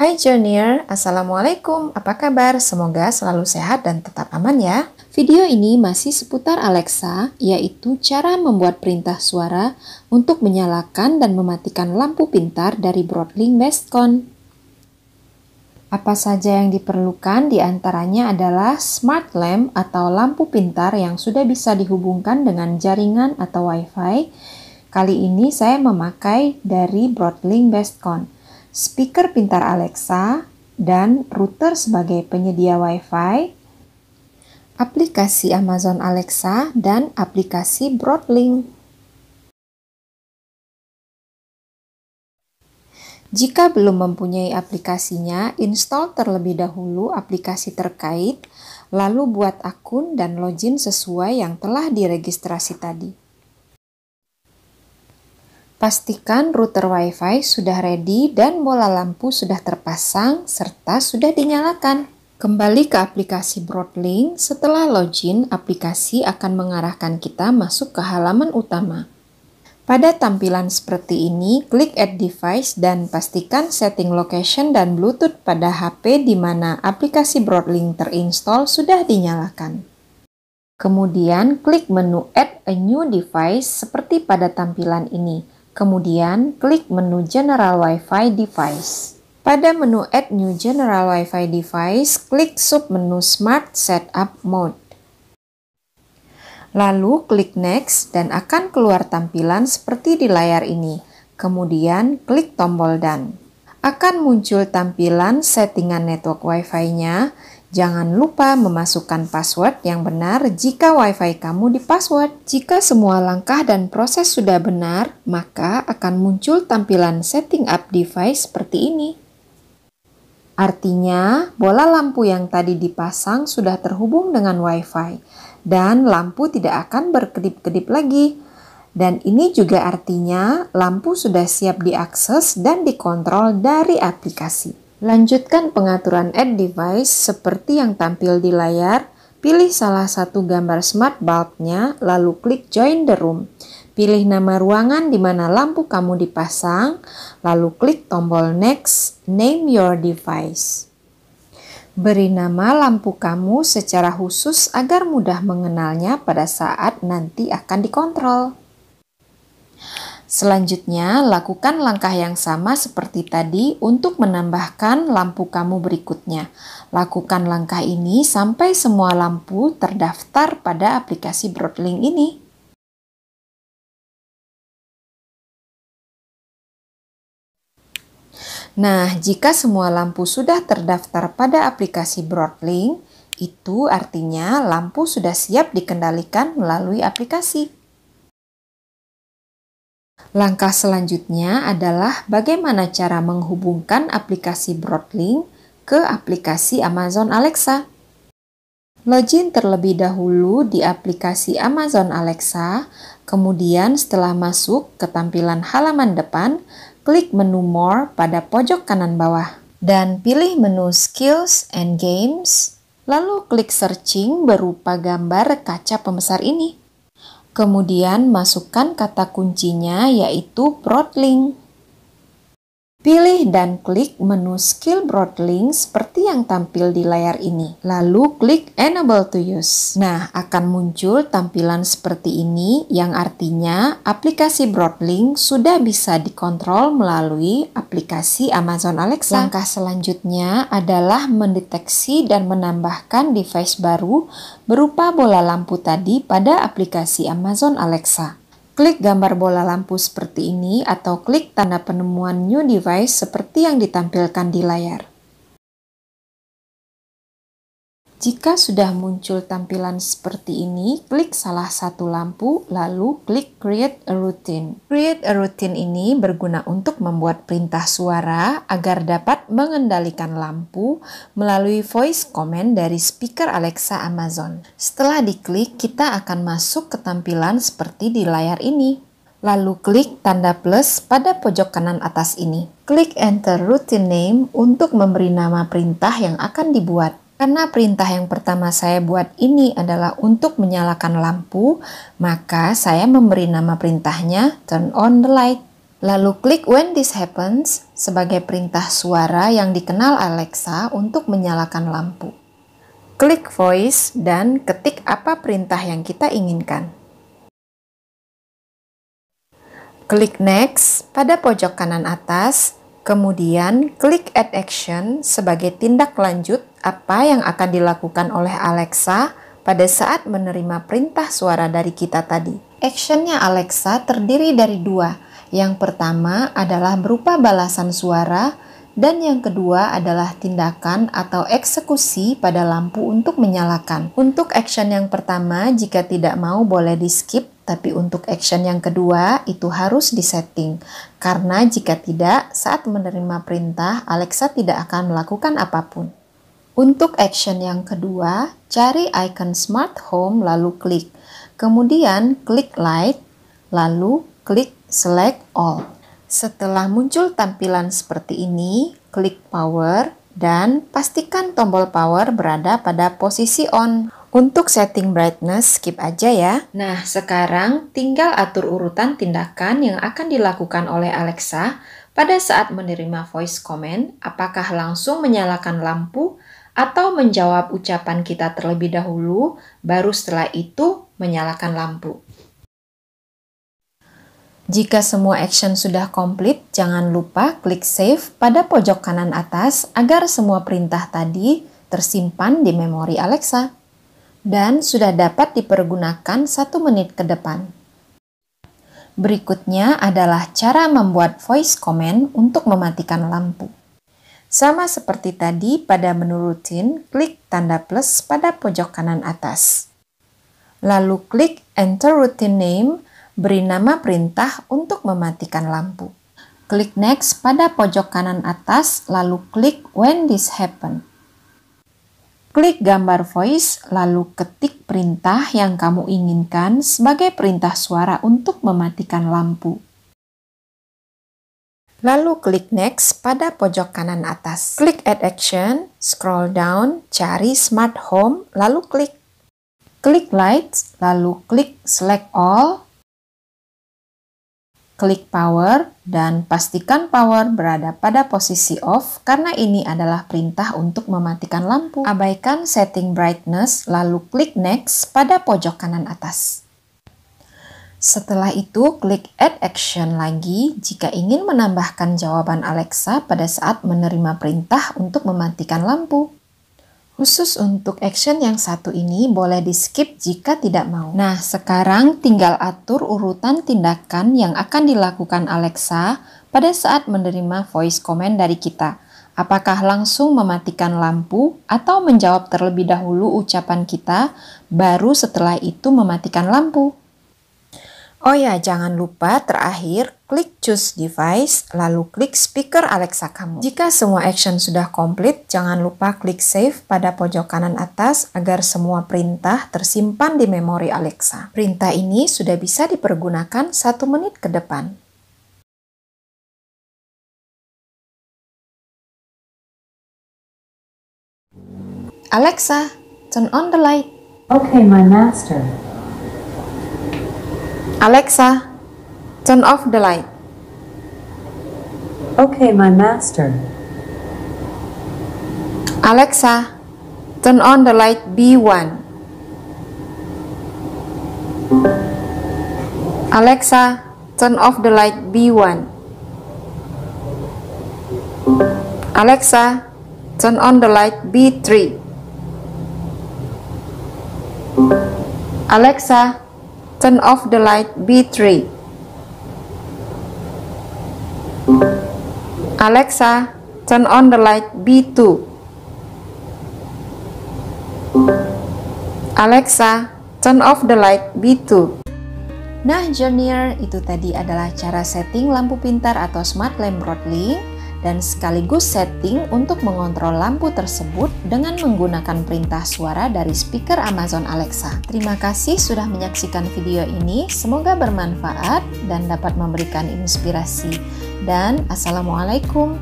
Hai Junior, Assalamualaikum, apa kabar? Semoga selalu sehat dan tetap aman ya. Video ini masih seputar Alexa, yaitu cara membuat perintah suara untuk menyalakan dan mematikan lampu pintar dari Broadlink Bestcon. Apa saja yang diperlukan diantaranya adalah smart lamp atau lampu pintar yang sudah bisa dihubungkan dengan jaringan atau wifi. Kali ini saya memakai dari Broadlink Bestcon speaker pintar Alexa, dan router sebagai penyedia WiFi, aplikasi Amazon Alexa, dan aplikasi Broadlink. Jika belum mempunyai aplikasinya, install terlebih dahulu aplikasi terkait, lalu buat akun dan login sesuai yang telah diregistrasi tadi. Pastikan router WiFi sudah ready dan bola lampu sudah terpasang serta sudah dinyalakan. Kembali ke aplikasi Broadlink, setelah login, aplikasi akan mengarahkan kita masuk ke halaman utama. Pada tampilan seperti ini, klik Add Device dan pastikan setting location dan Bluetooth pada HP di mana aplikasi Broadlink terinstall sudah dinyalakan. Kemudian klik menu Add a New Device seperti pada tampilan ini. Kemudian, klik menu General Wi-Fi Device. Pada menu Add New General Wi-Fi Device, klik submenu Smart Setup Mode. Lalu klik Next dan akan keluar tampilan seperti di layar ini. Kemudian klik tombol Done. Akan muncul tampilan settingan network Wi-Fi-nya Jangan lupa memasukkan password yang benar jika WiFi kamu di password. Jika semua langkah dan proses sudah benar, maka akan muncul tampilan setting up device seperti ini. Artinya, bola lampu yang tadi dipasang sudah terhubung dengan WiFi dan lampu tidak akan berkedip-kedip lagi. Dan ini juga artinya lampu sudah siap diakses dan dikontrol dari aplikasi. Lanjutkan pengaturan Add Device seperti yang tampil di layar. Pilih salah satu gambar smart bulb lalu klik Join the Room. Pilih nama ruangan di mana lampu kamu dipasang, lalu klik tombol Next, Name Your Device. Beri nama lampu kamu secara khusus agar mudah mengenalnya pada saat nanti akan dikontrol. Selanjutnya, lakukan langkah yang sama seperti tadi untuk menambahkan lampu kamu berikutnya. Lakukan langkah ini sampai semua lampu terdaftar pada aplikasi Broadlink ini. Nah, jika semua lampu sudah terdaftar pada aplikasi Broadlink, itu artinya lampu sudah siap dikendalikan melalui aplikasi. Langkah selanjutnya adalah bagaimana cara menghubungkan aplikasi Broadlink ke aplikasi Amazon Alexa. Login terlebih dahulu di aplikasi Amazon Alexa, kemudian setelah masuk ke tampilan halaman depan, klik menu More pada pojok kanan bawah dan pilih menu Skills and Games, lalu klik searching berupa gambar kaca pembesar ini. Kemudian masukkan kata kuncinya yaitu Broadlink. Pilih dan klik menu skill broadlink seperti yang tampil di layar ini. Lalu klik enable to use. Nah, akan muncul tampilan seperti ini yang artinya aplikasi broadlink sudah bisa dikontrol melalui aplikasi Amazon Alexa. Langkah selanjutnya adalah mendeteksi dan menambahkan device baru berupa bola lampu tadi pada aplikasi Amazon Alexa. Klik gambar bola lampu seperti ini atau klik tanda penemuan new device seperti yang ditampilkan di layar. Jika sudah muncul tampilan seperti ini, klik salah satu lampu, lalu klik Create a Routine. Create a Routine ini berguna untuk membuat perintah suara agar dapat mengendalikan lampu melalui voice command dari speaker Alexa Amazon. Setelah diklik, kita akan masuk ke tampilan seperti di layar ini. Lalu klik tanda plus pada pojok kanan atas ini. Klik Enter Routine Name untuk memberi nama perintah yang akan dibuat. Karena perintah yang pertama saya buat ini adalah untuk menyalakan lampu, maka saya memberi nama perintahnya turn on the light. Lalu klik when this happens sebagai perintah suara yang dikenal Alexa untuk menyalakan lampu. Klik voice dan ketik apa perintah yang kita inginkan. Klik next pada pojok kanan atas, kemudian klik add action sebagai tindak lanjut apa yang akan dilakukan oleh Alexa pada saat menerima perintah suara dari kita tadi. Actionnya Alexa terdiri dari dua. Yang pertama adalah berupa balasan suara dan yang kedua adalah tindakan atau eksekusi pada lampu untuk menyalakan. Untuk action yang pertama, jika tidak mau boleh di skip, tapi untuk action yang kedua itu harus disetting. Karena jika tidak, saat menerima perintah, Alexa tidak akan melakukan apapun. Untuk action yang kedua, cari icon Smart Home lalu klik. Kemudian klik Light, lalu klik Select All. Setelah muncul tampilan seperti ini, klik Power dan pastikan tombol power berada pada posisi on. Untuk setting brightness, skip aja ya. Nah, sekarang tinggal atur urutan tindakan yang akan dilakukan oleh Alexa pada saat menerima voice command, apakah langsung menyalakan lampu atau menjawab ucapan kita terlebih dahulu, baru setelah itu menyalakan lampu. Jika semua action sudah komplit, jangan lupa klik save pada pojok kanan atas agar semua perintah tadi tersimpan di memori Alexa dan sudah dapat dipergunakan satu menit ke depan. Berikutnya adalah cara membuat voice command untuk mematikan lampu. Sama seperti tadi pada menu rutin, klik tanda plus pada pojok kanan atas. Lalu klik Enter Routine Name, beri nama perintah untuk mematikan lampu. Klik Next pada pojok kanan atas, lalu klik When this happen. Klik gambar voice, lalu ketik perintah yang kamu inginkan sebagai perintah suara untuk mematikan lampu. Lalu klik Next pada pojok kanan atas. Klik Add Action, scroll down, cari Smart Home, lalu klik. Klik Lights, lalu klik Select All. Klik Power, dan pastikan power berada pada posisi off karena ini adalah perintah untuk mematikan lampu. Abaikan setting brightness, lalu klik Next pada pojok kanan atas. Setelah itu, klik Add Action lagi jika ingin menambahkan jawaban Alexa pada saat menerima perintah untuk mematikan lampu. Khusus untuk action yang satu ini boleh di-skip jika tidak mau. Nah, sekarang tinggal atur urutan tindakan yang akan dilakukan Alexa pada saat menerima voice command dari kita. Apakah langsung mematikan lampu atau menjawab terlebih dahulu ucapan kita, baru setelah itu mematikan lampu? Oh ya, jangan lupa terakhir klik choose device, lalu klik speaker Alexa kamu. Jika semua action sudah komplit, jangan lupa klik save pada pojok kanan atas agar semua perintah tersimpan di memori Alexa. Perintah ini sudah bisa dipergunakan satu menit ke depan. Alexa, turn on the light. Okay, my master. Alexa, turn off the light. Okay, my master. Alexa, turn on the light B1. Alexa, turn off the light B1. Alexa, turn on the light B3. Alexa, Turn off the light B3. Alexa, turn on the light B2. Alexa, turn off the light B2. Nah, Junior, itu tadi adalah cara setting lampu pintar atau smart lamp Brightly dan sekaligus setting untuk mengontrol lampu tersebut dengan menggunakan perintah suara dari speaker Amazon Alexa. Terima kasih sudah menyaksikan video ini, semoga bermanfaat dan dapat memberikan inspirasi. Dan Assalamualaikum.